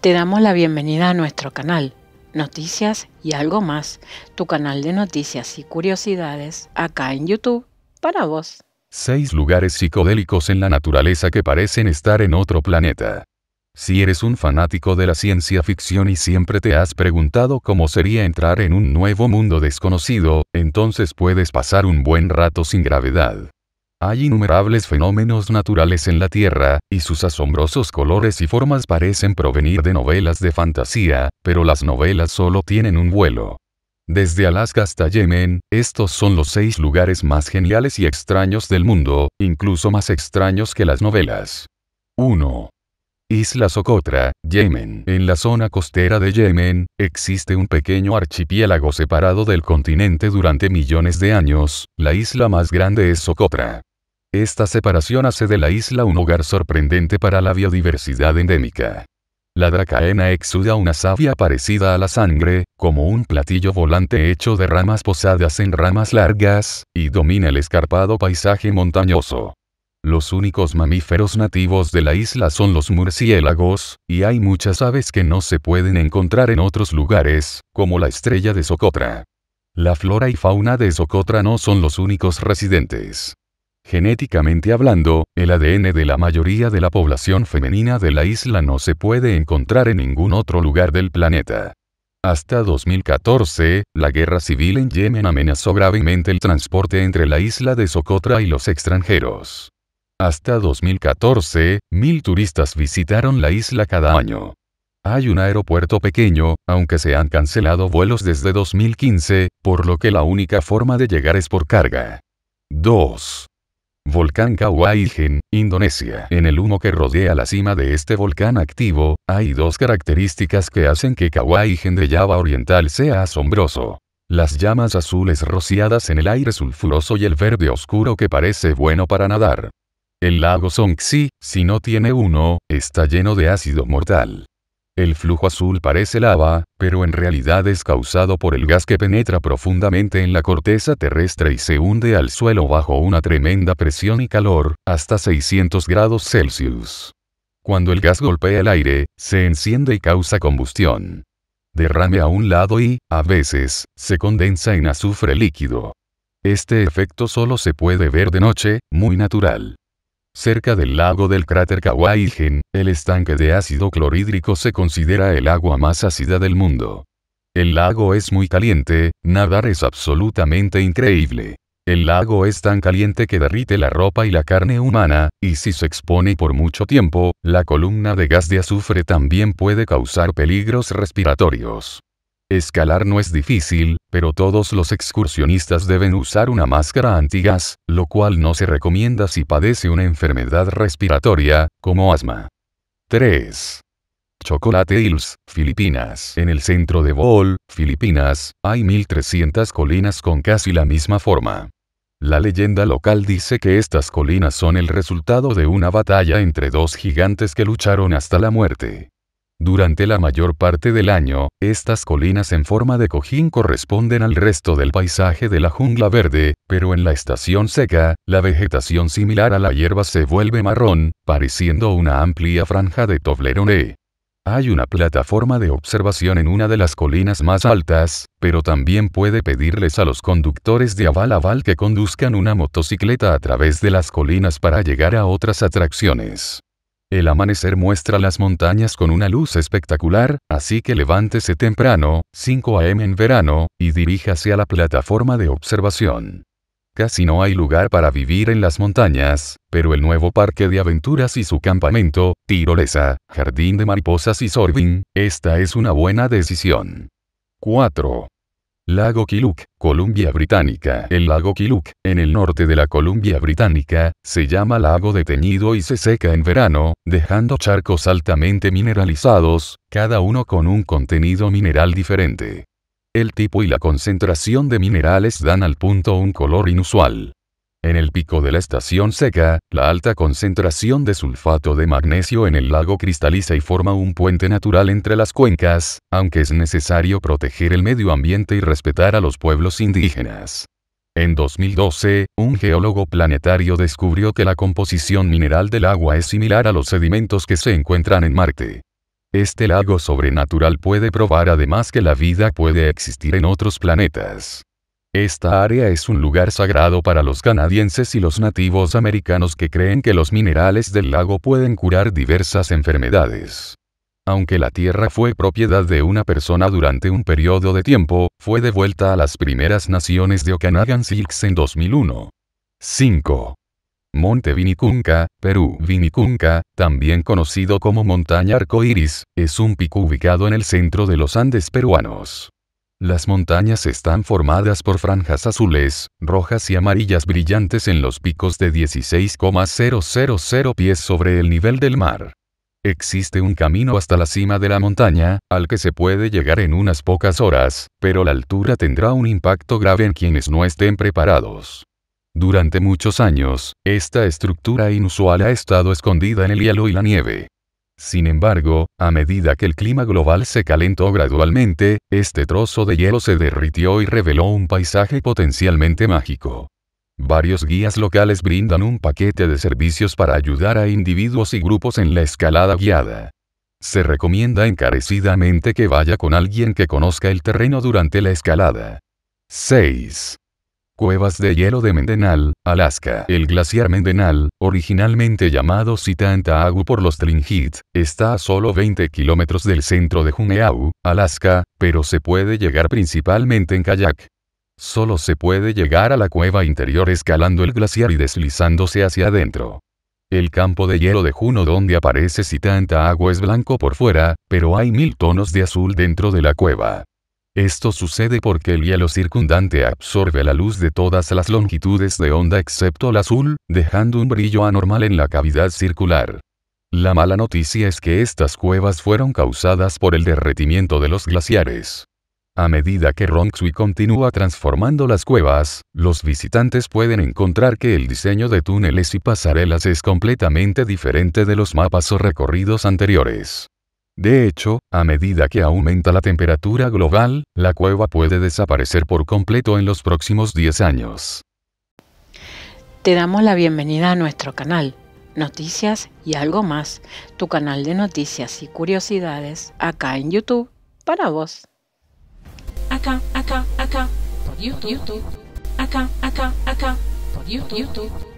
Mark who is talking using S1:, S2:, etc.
S1: Te damos la bienvenida a nuestro canal, Noticias y algo más, tu canal de noticias y curiosidades acá en YouTube para vos. Seis lugares psicodélicos en la naturaleza que parecen estar en otro planeta. Si eres un fanático de la ciencia ficción y siempre te has preguntado cómo sería entrar en un nuevo mundo desconocido, entonces puedes pasar un buen rato sin gravedad. Hay innumerables fenómenos naturales en la Tierra, y sus asombrosos colores y formas parecen provenir de novelas de fantasía, pero las novelas solo tienen un vuelo. Desde Alaska hasta Yemen, estos son los seis lugares más geniales y extraños del mundo, incluso más extraños que las novelas. 1. Isla Socotra, Yemen. En la zona costera de Yemen, existe un pequeño archipiélago separado del continente durante millones de años, la isla más grande es Socotra. Esta separación hace de la isla un hogar sorprendente para la biodiversidad endémica. La dracaena exuda una savia parecida a la sangre, como un platillo volante hecho de ramas posadas en ramas largas, y domina el escarpado paisaje montañoso. Los únicos mamíferos nativos de la isla son los murciélagos, y hay muchas aves que no se pueden encontrar en otros lugares, como la estrella de Socotra. La flora y fauna de Socotra no son los únicos residentes. Genéticamente hablando, el ADN de la mayoría de la población femenina de la isla no se puede encontrar en ningún otro lugar del planeta. Hasta 2014, la guerra civil en Yemen amenazó gravemente el transporte entre la isla de Socotra y los extranjeros. Hasta 2014, mil turistas visitaron la isla cada año. Hay un aeropuerto pequeño, aunque se han cancelado vuelos desde 2015, por lo que la única forma de llegar es por carga. 2. Volcán Kauaigen, Indonesia. En el humo que rodea la cima de este volcán activo, hay dos características que hacen que Kauaigen de Java Oriental sea asombroso. Las llamas azules rociadas en el aire sulfuroso y el verde oscuro que parece bueno para nadar. El lago Songxi, si no tiene uno, está lleno de ácido mortal. El flujo azul parece lava, pero en realidad es causado por el gas que penetra profundamente en la corteza terrestre y se hunde al suelo bajo una tremenda presión y calor, hasta 600 grados Celsius. Cuando el gas golpea el aire, se enciende y causa combustión. Derrame a un lado y, a veces, se condensa en azufre líquido. Este efecto solo se puede ver de noche, muy natural. Cerca del lago del cráter Kawahigen, el estanque de ácido clorhídrico se considera el agua más ácida del mundo. El lago es muy caliente, nadar es absolutamente increíble. El lago es tan caliente que derrite la ropa y la carne humana, y si se expone por mucho tiempo, la columna de gas de azufre también puede causar peligros respiratorios. Escalar no es difícil, pero todos los excursionistas deben usar una máscara antigas, lo cual no se recomienda si padece una enfermedad respiratoria, como asma. 3. Chocolate Hills, Filipinas. En el centro de Bohol, Filipinas, hay 1300 colinas con casi la misma forma. La leyenda local dice que estas colinas son el resultado de una batalla entre dos gigantes que lucharon hasta la muerte. Durante la mayor parte del año, estas colinas en forma de cojín corresponden al resto del paisaje de la jungla verde, pero en la estación seca, la vegetación similar a la hierba se vuelve marrón, pareciendo una amplia franja de Toblerone. Hay una plataforma de observación en una de las colinas más altas, pero también puede pedirles a los conductores de aval aval que conduzcan una motocicleta a través de las colinas para llegar a otras atracciones. El amanecer muestra las montañas con una luz espectacular, así que levántese temprano, 5 am en verano, y diríjase a la plataforma de observación. Casi no hay lugar para vivir en las montañas, pero el nuevo parque de aventuras y su campamento, tirolesa, jardín de mariposas y sorbín, esta es una buena decisión. 4. Lago Kiluk, Columbia Británica. El lago Kiluk, en el norte de la Columbia Británica, se llama lago de teñido y se seca en verano, dejando charcos altamente mineralizados, cada uno con un contenido mineral diferente. El tipo y la concentración de minerales dan al punto un color inusual. En el pico de la estación seca, la alta concentración de sulfato de magnesio en el lago cristaliza y forma un puente natural entre las cuencas, aunque es necesario proteger el medio ambiente y respetar a los pueblos indígenas. En 2012, un geólogo planetario descubrió que la composición mineral del agua es similar a los sedimentos que se encuentran en Marte. Este lago sobrenatural puede probar además que la vida puede existir en otros planetas. Esta área es un lugar sagrado para los canadienses y los nativos americanos que creen que los minerales del lago pueden curar diversas enfermedades. Aunque la tierra fue propiedad de una persona durante un periodo de tiempo, fue devuelta a las primeras naciones de Okanagan Silks en 2001. 5. Monte Vinicunca, Perú. Vinicunca, también conocido como montaña arcoíris, es un pico ubicado en el centro de los Andes peruanos. Las montañas están formadas por franjas azules, rojas y amarillas brillantes en los picos de 16,000 pies sobre el nivel del mar. Existe un camino hasta la cima de la montaña, al que se puede llegar en unas pocas horas, pero la altura tendrá un impacto grave en quienes no estén preparados. Durante muchos años, esta estructura inusual ha estado escondida en el hielo y la nieve. Sin embargo, a medida que el clima global se calentó gradualmente, este trozo de hielo se derritió y reveló un paisaje potencialmente mágico. Varios guías locales brindan un paquete de servicios para ayudar a individuos y grupos en la escalada guiada. Se recomienda encarecidamente que vaya con alguien que conozca el terreno durante la escalada. 6. Cuevas de hielo de Mendenal, Alaska. El glaciar Mendenal, originalmente llamado Sitanta Agu por los Tlingit, está a solo 20 kilómetros del centro de Juneau, Alaska, pero se puede llegar principalmente en kayak. Solo se puede llegar a la cueva interior escalando el glaciar y deslizándose hacia adentro. El campo de hielo de Juno donde aparece Sitanta Agu es blanco por fuera, pero hay mil tonos de azul dentro de la cueva. Esto sucede porque el hielo circundante absorbe la luz de todas las longitudes de onda excepto el azul, dejando un brillo anormal en la cavidad circular. La mala noticia es que estas cuevas fueron causadas por el derretimiento de los glaciares. A medida que Ronksui continúa transformando las cuevas, los visitantes pueden encontrar que el diseño de túneles y pasarelas es completamente diferente de los mapas o recorridos anteriores. De hecho, a medida que aumenta la temperatura global, la cueva puede desaparecer por completo en los próximos 10 años. Te damos la bienvenida a nuestro canal, Noticias y algo más, tu canal de noticias y curiosidades acá en YouTube para vos. Acá, acá, acá, por YouTube. Acá, acá, acá, por YouTube.